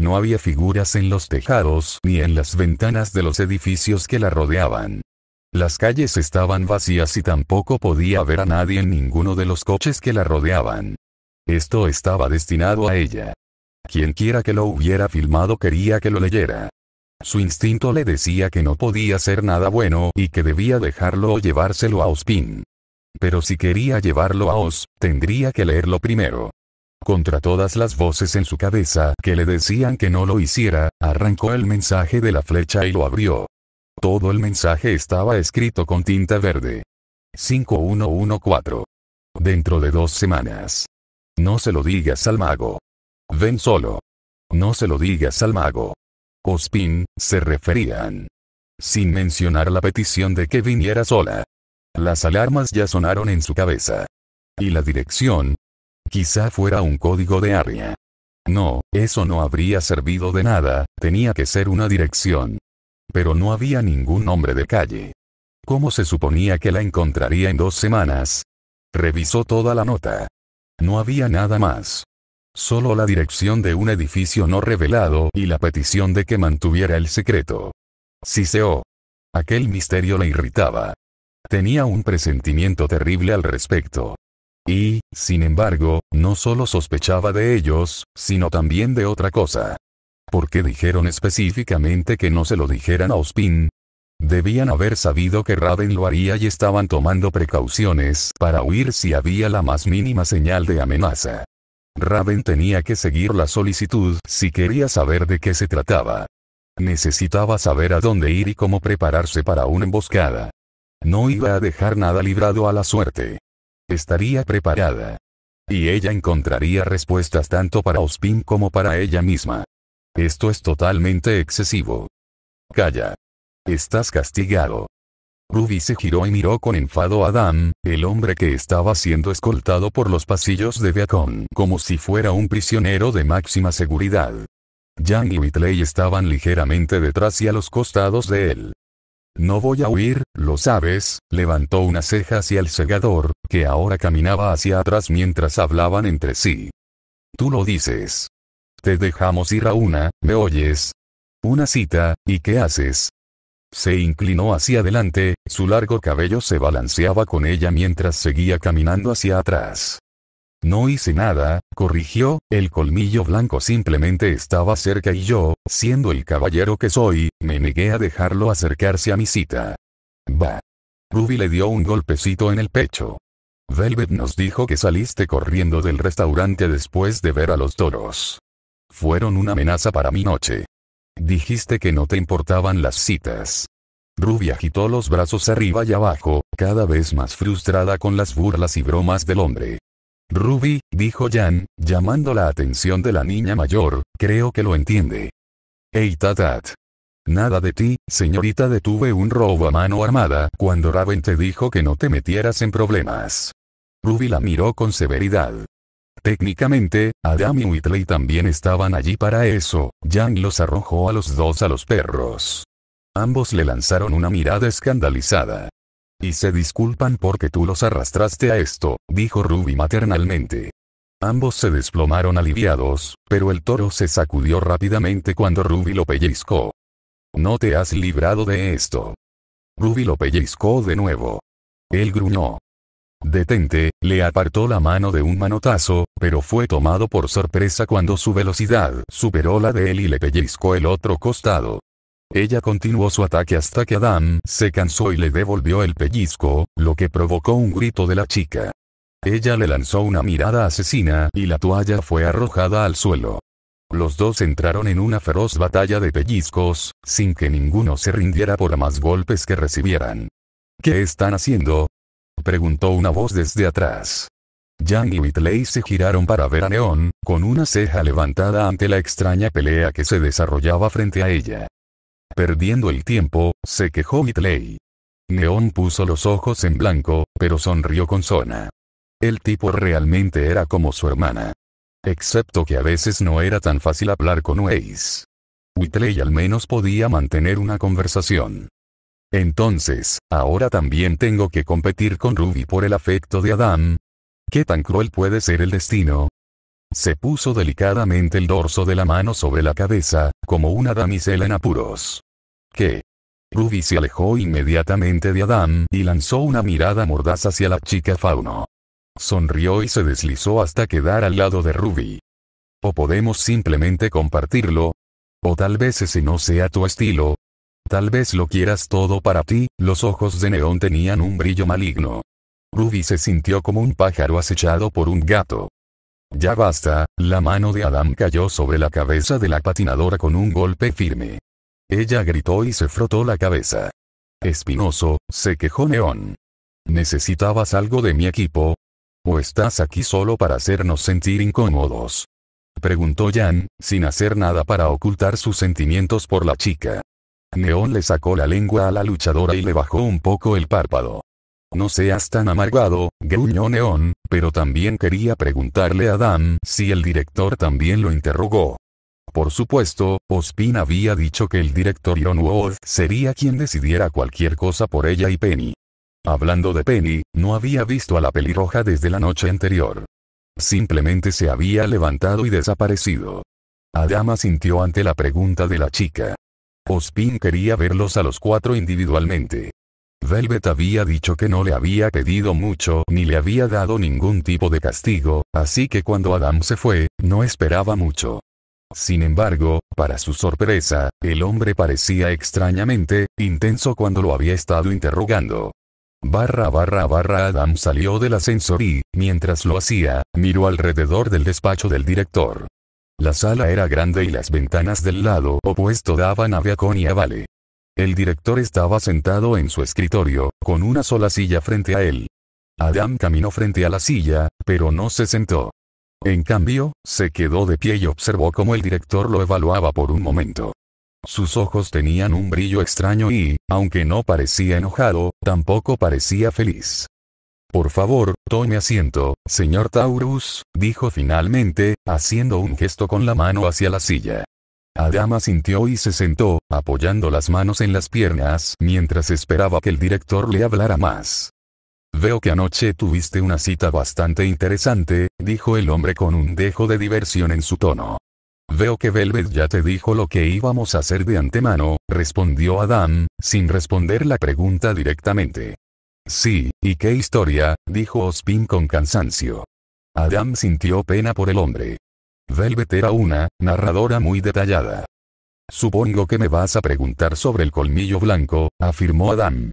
No había figuras en los tejados ni en las ventanas de los edificios que la rodeaban. Las calles estaban vacías y tampoco podía ver a nadie en ninguno de los coches que la rodeaban. Esto estaba destinado a ella. Quienquiera que lo hubiera filmado quería que lo leyera. Su instinto le decía que no podía ser nada bueno y que debía dejarlo o llevárselo a Ospin. Pero si quería llevarlo a Os, tendría que leerlo primero. Contra todas las voces en su cabeza que le decían que no lo hiciera, arrancó el mensaje de la flecha y lo abrió. Todo el mensaje estaba escrito con tinta verde. 5114. Dentro de dos semanas. No se lo digas al mago. Ven solo. No se lo digas al mago. Ospin, se referían. Sin mencionar la petición de que viniera sola. Las alarmas ya sonaron en su cabeza. ¿Y la dirección? Quizá fuera un código de área. No, eso no habría servido de nada, tenía que ser una dirección pero no había ningún nombre de calle. ¿Cómo se suponía que la encontraría en dos semanas? Revisó toda la nota. No había nada más. Solo la dirección de un edificio no revelado y la petición de que mantuviera el secreto. Siseó. Aquel misterio le irritaba. Tenía un presentimiento terrible al respecto. Y, sin embargo, no solo sospechaba de ellos, sino también de otra cosa. ¿Por qué dijeron específicamente que no se lo dijeran a Ospin? Debían haber sabido que Raven lo haría y estaban tomando precauciones para huir si había la más mínima señal de amenaza. Raven tenía que seguir la solicitud si quería saber de qué se trataba. Necesitaba saber a dónde ir y cómo prepararse para una emboscada. No iba a dejar nada librado a la suerte. Estaría preparada. Y ella encontraría respuestas tanto para Ospin como para ella misma. Esto es totalmente excesivo. Calla. Estás castigado. Ruby se giró y miró con enfado a Dan, el hombre que estaba siendo escoltado por los pasillos de Beacon como si fuera un prisionero de máxima seguridad. Yang y Whitley estaban ligeramente detrás y a los costados de él. No voy a huir, lo sabes, levantó una ceja hacia el segador, que ahora caminaba hacia atrás mientras hablaban entre sí. Tú lo dices te dejamos ir a una, ¿me oyes? Una cita, ¿y qué haces? Se inclinó hacia adelante, su largo cabello se balanceaba con ella mientras seguía caminando hacia atrás. No hice nada, corrigió, el colmillo blanco simplemente estaba cerca y yo, siendo el caballero que soy, me negué a dejarlo acercarse a mi cita. Va. Ruby le dio un golpecito en el pecho. Velvet nos dijo que saliste corriendo del restaurante después de ver a los toros. Fueron una amenaza para mi noche. Dijiste que no te importaban las citas. Ruby agitó los brazos arriba y abajo, cada vez más frustrada con las burlas y bromas del hombre. Ruby, dijo Jan, llamando la atención de la niña mayor, creo que lo entiende. Ey tatat. Nada de ti, señorita detuve un robo a mano armada cuando Raven te dijo que no te metieras en problemas. Ruby la miró con severidad. Técnicamente, Adam y Whitley también estaban allí para eso, Jan los arrojó a los dos a los perros. Ambos le lanzaron una mirada escandalizada. Y se disculpan porque tú los arrastraste a esto, dijo Ruby maternalmente. Ambos se desplomaron aliviados, pero el toro se sacudió rápidamente cuando Ruby lo pellizcó. No te has librado de esto. Ruby lo pellizcó de nuevo. Él gruñó detente, le apartó la mano de un manotazo, pero fue tomado por sorpresa cuando su velocidad superó la de él y le pellizcó el otro costado. Ella continuó su ataque hasta que Adam se cansó y le devolvió el pellizco, lo que provocó un grito de la chica. Ella le lanzó una mirada asesina y la toalla fue arrojada al suelo. Los dos entraron en una feroz batalla de pellizcos, sin que ninguno se rindiera por más golpes que recibieran. ¿Qué están haciendo? preguntó una voz desde atrás. Young y Whitley se giraron para ver a Neon, con una ceja levantada ante la extraña pelea que se desarrollaba frente a ella. Perdiendo el tiempo, se quejó Whitley. Neon puso los ojos en blanco, pero sonrió con zona. El tipo realmente era como su hermana. Excepto que a veces no era tan fácil hablar con Weiss. Whitley al menos podía mantener una conversación. Entonces, ahora también tengo que competir con Ruby por el afecto de Adam. ¿Qué tan cruel puede ser el destino? Se puso delicadamente el dorso de la mano sobre la cabeza, como una damisela en apuros. ¿Qué? Ruby se alejó inmediatamente de Adam y lanzó una mirada mordaz hacia la chica fauno. Sonrió y se deslizó hasta quedar al lado de Ruby. O podemos simplemente compartirlo. O tal vez ese no sea tu estilo, Tal vez lo quieras todo para ti, los ojos de Neón tenían un brillo maligno. Ruby se sintió como un pájaro acechado por un gato. Ya basta, la mano de Adam cayó sobre la cabeza de la patinadora con un golpe firme. Ella gritó y se frotó la cabeza. Espinoso, se quejó Neón. ¿Necesitabas algo de mi equipo? ¿O estás aquí solo para hacernos sentir incómodos? Preguntó Jan, sin hacer nada para ocultar sus sentimientos por la chica. Neón le sacó la lengua a la luchadora y le bajó un poco el párpado. No seas tan amargado, gruñó Neón, pero también quería preguntarle a Adam si el director también lo interrogó. Por supuesto, Ospin había dicho que el director Iron Wolf sería quien decidiera cualquier cosa por ella y Penny. Hablando de Penny, no había visto a la pelirroja desde la noche anterior. Simplemente se había levantado y desaparecido. Adama sintió ante la pregunta de la chica. Ospin quería verlos a los cuatro individualmente. Velvet había dicho que no le había pedido mucho ni le había dado ningún tipo de castigo, así que cuando Adam se fue, no esperaba mucho. Sin embargo, para su sorpresa, el hombre parecía extrañamente intenso cuando lo había estado interrogando. Barra barra barra Adam salió del ascensor y, mientras lo hacía, miró alrededor del despacho del director. La sala era grande y las ventanas del lado opuesto daban a Beacon y a Vale. El director estaba sentado en su escritorio, con una sola silla frente a él. Adam caminó frente a la silla, pero no se sentó. En cambio, se quedó de pie y observó cómo el director lo evaluaba por un momento. Sus ojos tenían un brillo extraño y, aunque no parecía enojado, tampoco parecía feliz. Por favor, tome asiento, señor Taurus, dijo finalmente, haciendo un gesto con la mano hacia la silla. Adama sintió y se sentó, apoyando las manos en las piernas mientras esperaba que el director le hablara más. Veo que anoche tuviste una cita bastante interesante, dijo el hombre con un dejo de diversión en su tono. Veo que Velvet ya te dijo lo que íbamos a hacer de antemano, respondió Adam, sin responder la pregunta directamente. Sí, y qué historia, dijo Ospín con cansancio. Adam sintió pena por el hombre. Velvet era una, narradora muy detallada. Supongo que me vas a preguntar sobre el colmillo blanco, afirmó Adam.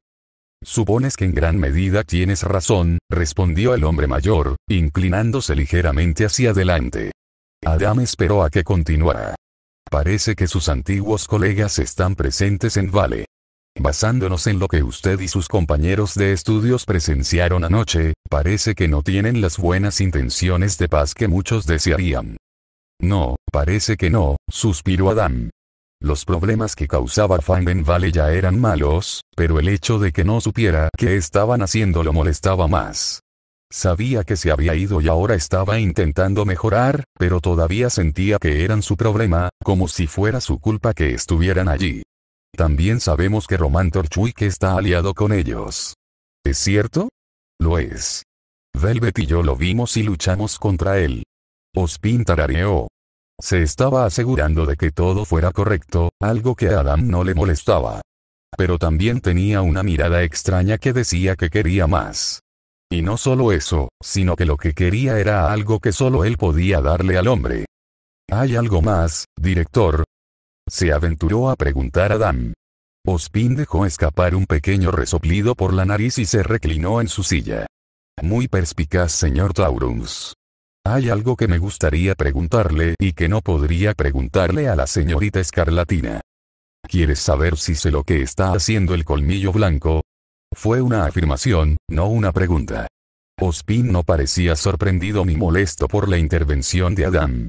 Supones que en gran medida tienes razón, respondió el hombre mayor, inclinándose ligeramente hacia adelante. Adam esperó a que continuara. Parece que sus antiguos colegas están presentes en Vale. Basándonos en lo que usted y sus compañeros de estudios presenciaron anoche, parece que no tienen las buenas intenciones de paz que muchos desearían. No, parece que no, suspiró Adam. Los problemas que causaba Fanden Vale ya eran malos, pero el hecho de que no supiera qué estaban haciendo lo molestaba más. Sabía que se había ido y ahora estaba intentando mejorar, pero todavía sentía que eran su problema, como si fuera su culpa que estuvieran allí. También sabemos que Román Torchwick está aliado con ellos. ¿Es cierto? Lo es. Velvet y yo lo vimos y luchamos contra él. Ospin tarareó. Se estaba asegurando de que todo fuera correcto, algo que a Adam no le molestaba. Pero también tenía una mirada extraña que decía que quería más. Y no solo eso, sino que lo que quería era algo que solo él podía darle al hombre. Hay algo más, director, se aventuró a preguntar a Dan. Ospin dejó escapar un pequeño resoplido por la nariz y se reclinó en su silla. Muy perspicaz señor Taurus. Hay algo que me gustaría preguntarle y que no podría preguntarle a la señorita escarlatina. ¿Quieres saber si sé lo que está haciendo el colmillo blanco? Fue una afirmación, no una pregunta. Ospin no parecía sorprendido ni molesto por la intervención de Adam.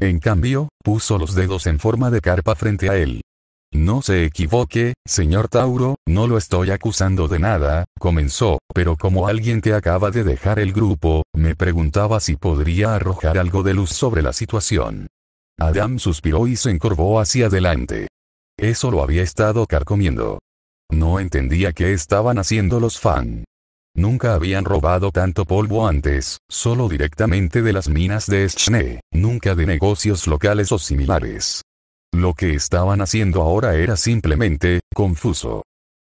En cambio, puso los dedos en forma de carpa frente a él. No se equivoque, señor Tauro, no lo estoy acusando de nada, comenzó, pero como alguien que acaba de dejar el grupo, me preguntaba si podría arrojar algo de luz sobre la situación. Adam suspiró y se encorvó hacia adelante. Eso lo había estado carcomiendo. No entendía qué estaban haciendo los fan. Nunca habían robado tanto polvo antes, solo directamente de las minas de Schnee, nunca de negocios locales o similares. Lo que estaban haciendo ahora era simplemente, confuso.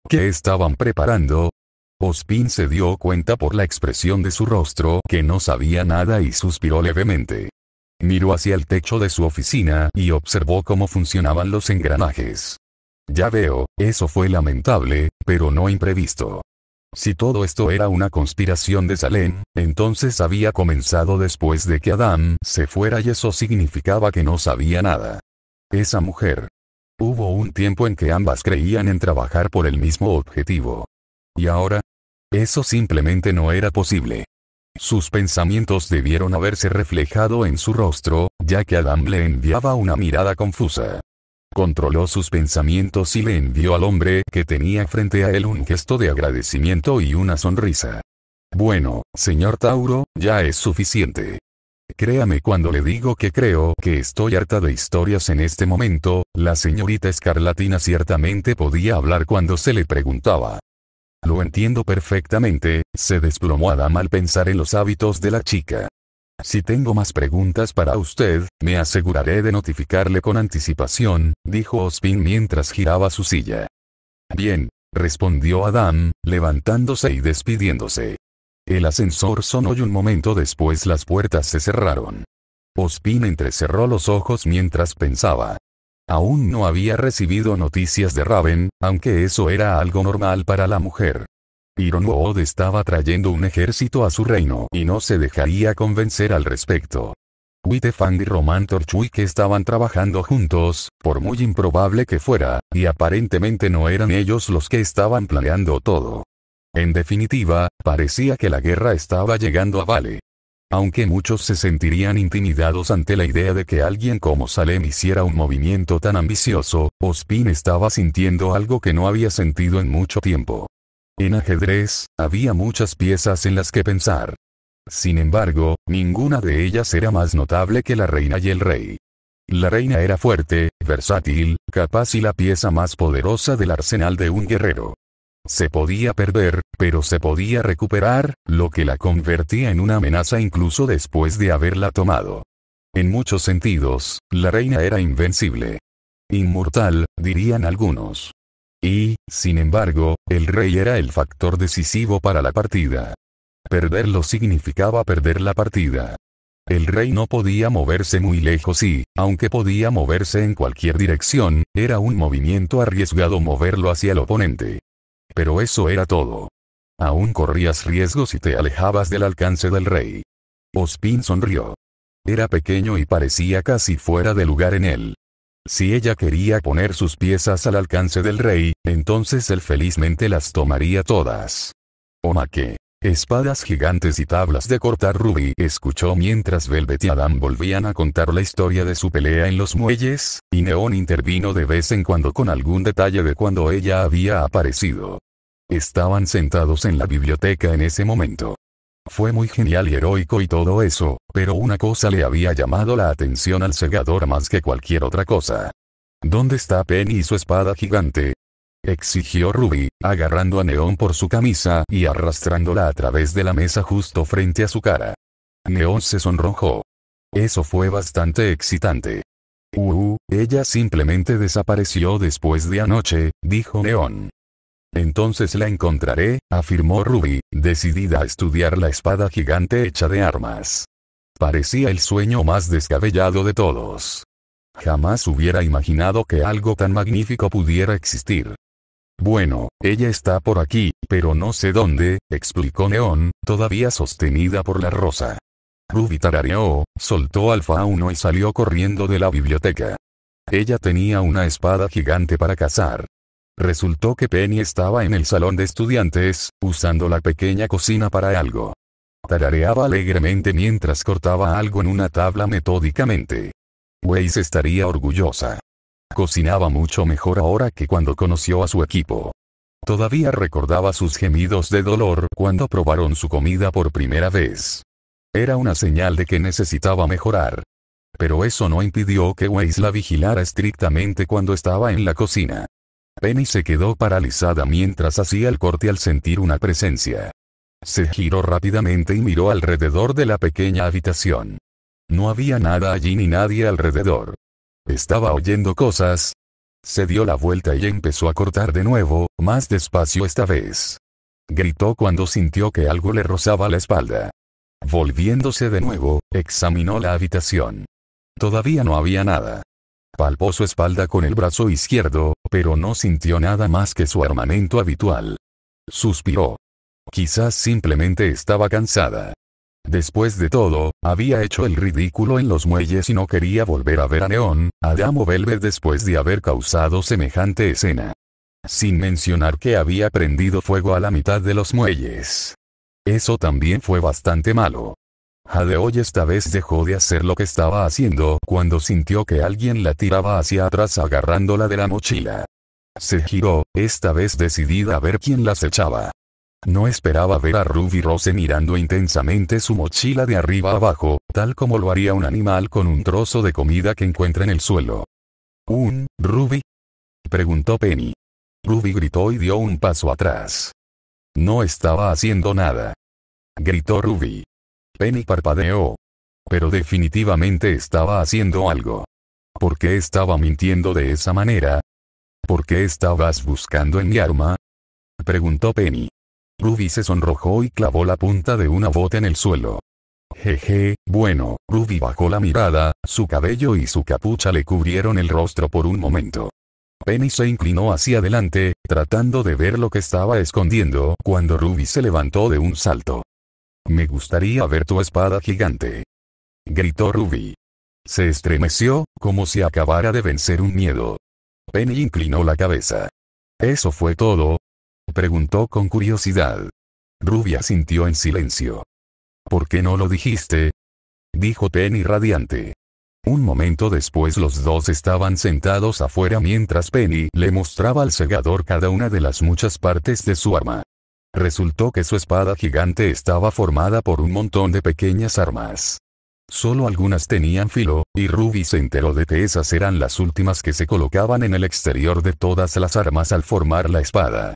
¿Qué estaban preparando? Ospin se dio cuenta por la expresión de su rostro que no sabía nada y suspiró levemente. Miró hacia el techo de su oficina y observó cómo funcionaban los engranajes. Ya veo, eso fue lamentable, pero no imprevisto. Si todo esto era una conspiración de Salem, entonces había comenzado después de que Adam se fuera y eso significaba que no sabía nada. Esa mujer. Hubo un tiempo en que ambas creían en trabajar por el mismo objetivo. ¿Y ahora? Eso simplemente no era posible. Sus pensamientos debieron haberse reflejado en su rostro, ya que Adam le enviaba una mirada confusa controló sus pensamientos y le envió al hombre que tenía frente a él un gesto de agradecimiento y una sonrisa. Bueno, señor Tauro, ya es suficiente. Créame cuando le digo que creo que estoy harta de historias en este momento, la señorita escarlatina ciertamente podía hablar cuando se le preguntaba. Lo entiendo perfectamente, se desplomó a mal pensar en los hábitos de la chica. Si tengo más preguntas para usted, me aseguraré de notificarle con anticipación, dijo Ospin mientras giraba su silla. Bien, respondió Adam, levantándose y despidiéndose. El ascensor sonó y un momento después las puertas se cerraron. Ospin entrecerró los ojos mientras pensaba. Aún no había recibido noticias de Raven, aunque eso era algo normal para la mujer. Ironwood estaba trayendo un ejército a su reino y no se dejaría convencer al respecto. Wittefang y Roman Torchwick estaban trabajando juntos, por muy improbable que fuera, y aparentemente no eran ellos los que estaban planeando todo. En definitiva, parecía que la guerra estaba llegando a Vale. Aunque muchos se sentirían intimidados ante la idea de que alguien como Salem hiciera un movimiento tan ambicioso, Ospin estaba sintiendo algo que no había sentido en mucho tiempo. En ajedrez, había muchas piezas en las que pensar. Sin embargo, ninguna de ellas era más notable que la reina y el rey. La reina era fuerte, versátil, capaz y la pieza más poderosa del arsenal de un guerrero. Se podía perder, pero se podía recuperar, lo que la convertía en una amenaza incluso después de haberla tomado. En muchos sentidos, la reina era invencible. Inmortal, dirían algunos. Y, sin embargo, el rey era el factor decisivo para la partida. Perderlo significaba perder la partida. El rey no podía moverse muy lejos y, aunque podía moverse en cualquier dirección, era un movimiento arriesgado moverlo hacia el oponente. Pero eso era todo. Aún corrías riesgos y te alejabas del alcance del rey. Ospin sonrió. Era pequeño y parecía casi fuera de lugar en él. Si ella quería poner sus piezas al alcance del rey, entonces él felizmente las tomaría todas. Omaque. Espadas gigantes y tablas de cortar rubí escuchó mientras Velvet y Adam volvían a contar la historia de su pelea en los muelles, y Neón intervino de vez en cuando con algún detalle de cuando ella había aparecido. Estaban sentados en la biblioteca en ese momento. Fue muy genial y heroico y todo eso, pero una cosa le había llamado la atención al segador más que cualquier otra cosa. ¿Dónde está Penny y su espada gigante? exigió Ruby, agarrando a Neón por su camisa y arrastrándola a través de la mesa justo frente a su cara. Neón se sonrojó. Eso fue bastante excitante. Uh, uh ella simplemente desapareció después de anoche, dijo Neón. Entonces la encontraré, afirmó Ruby, decidida a estudiar la espada gigante hecha de armas. Parecía el sueño más descabellado de todos. Jamás hubiera imaginado que algo tan magnífico pudiera existir. Bueno, ella está por aquí, pero no sé dónde, explicó Neón, todavía sostenida por la rosa. Ruby tarareó, soltó al fauno y salió corriendo de la biblioteca. Ella tenía una espada gigante para cazar. Resultó que Penny estaba en el salón de estudiantes, usando la pequeña cocina para algo. Tarareaba alegremente mientras cortaba algo en una tabla metódicamente. Weiss estaría orgullosa. Cocinaba mucho mejor ahora que cuando conoció a su equipo. Todavía recordaba sus gemidos de dolor cuando probaron su comida por primera vez. Era una señal de que necesitaba mejorar. Pero eso no impidió que Weiss la vigilara estrictamente cuando estaba en la cocina. Penny se quedó paralizada mientras hacía el corte al sentir una presencia. Se giró rápidamente y miró alrededor de la pequeña habitación. No había nada allí ni nadie alrededor. Estaba oyendo cosas. Se dio la vuelta y empezó a cortar de nuevo, más despacio esta vez. Gritó cuando sintió que algo le rozaba la espalda. Volviéndose de nuevo, examinó la habitación. Todavía no había nada. Palpó su espalda con el brazo izquierdo, pero no sintió nada más que su armamento habitual. Suspiró. Quizás simplemente estaba cansada. Después de todo, había hecho el ridículo en los muelles y no quería volver a ver a Neón, Adamo después de haber causado semejante escena. Sin mencionar que había prendido fuego a la mitad de los muelles. Eso también fue bastante malo hoy esta vez dejó de hacer lo que estaba haciendo cuando sintió que alguien la tiraba hacia atrás agarrándola de la mochila. Se giró, esta vez decidida a ver quién las echaba. No esperaba ver a Ruby Rose mirando intensamente su mochila de arriba abajo, tal como lo haría un animal con un trozo de comida que encuentra en el suelo. ¿Un, Ruby? preguntó Penny. Ruby gritó y dio un paso atrás. No estaba haciendo nada. Gritó Ruby. Penny parpadeó. Pero definitivamente estaba haciendo algo. ¿Por qué estaba mintiendo de esa manera? ¿Por qué estabas buscando en mi arma? Preguntó Penny. Ruby se sonrojó y clavó la punta de una bota en el suelo. Jeje, bueno, Ruby bajó la mirada, su cabello y su capucha le cubrieron el rostro por un momento. Penny se inclinó hacia adelante, tratando de ver lo que estaba escondiendo cuando Ruby se levantó de un salto. Me gustaría ver tu espada gigante. Gritó Ruby. Se estremeció, como si acabara de vencer un miedo. Penny inclinó la cabeza. ¿Eso fue todo? Preguntó con curiosidad. Ruby asintió en silencio. ¿Por qué no lo dijiste? Dijo Penny radiante. Un momento después los dos estaban sentados afuera mientras Penny le mostraba al segador cada una de las muchas partes de su arma. Resultó que su espada gigante estaba formada por un montón de pequeñas armas. Solo algunas tenían filo, y Ruby se enteró de que esas eran las últimas que se colocaban en el exterior de todas las armas al formar la espada.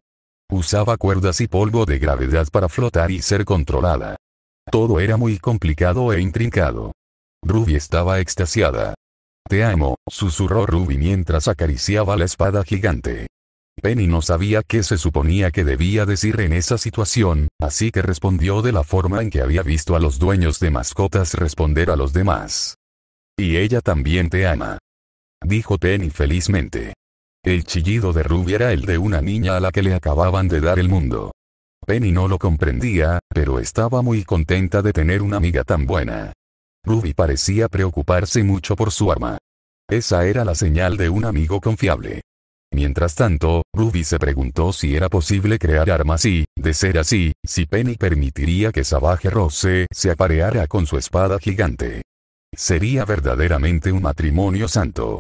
Usaba cuerdas y polvo de gravedad para flotar y ser controlada. Todo era muy complicado e intrincado. Ruby estaba extasiada. Te amo, susurró Ruby mientras acariciaba la espada gigante. Penny no sabía qué se suponía que debía decir en esa situación, así que respondió de la forma en que había visto a los dueños de mascotas responder a los demás. Y ella también te ama. Dijo Penny felizmente. El chillido de Ruby era el de una niña a la que le acababan de dar el mundo. Penny no lo comprendía, pero estaba muy contenta de tener una amiga tan buena. Ruby parecía preocuparse mucho por su arma. Esa era la señal de un amigo confiable. Mientras tanto, Ruby se preguntó si era posible crear armas y, de ser así, si Penny permitiría que Savage Rose se apareara con su espada gigante. Sería verdaderamente un matrimonio santo.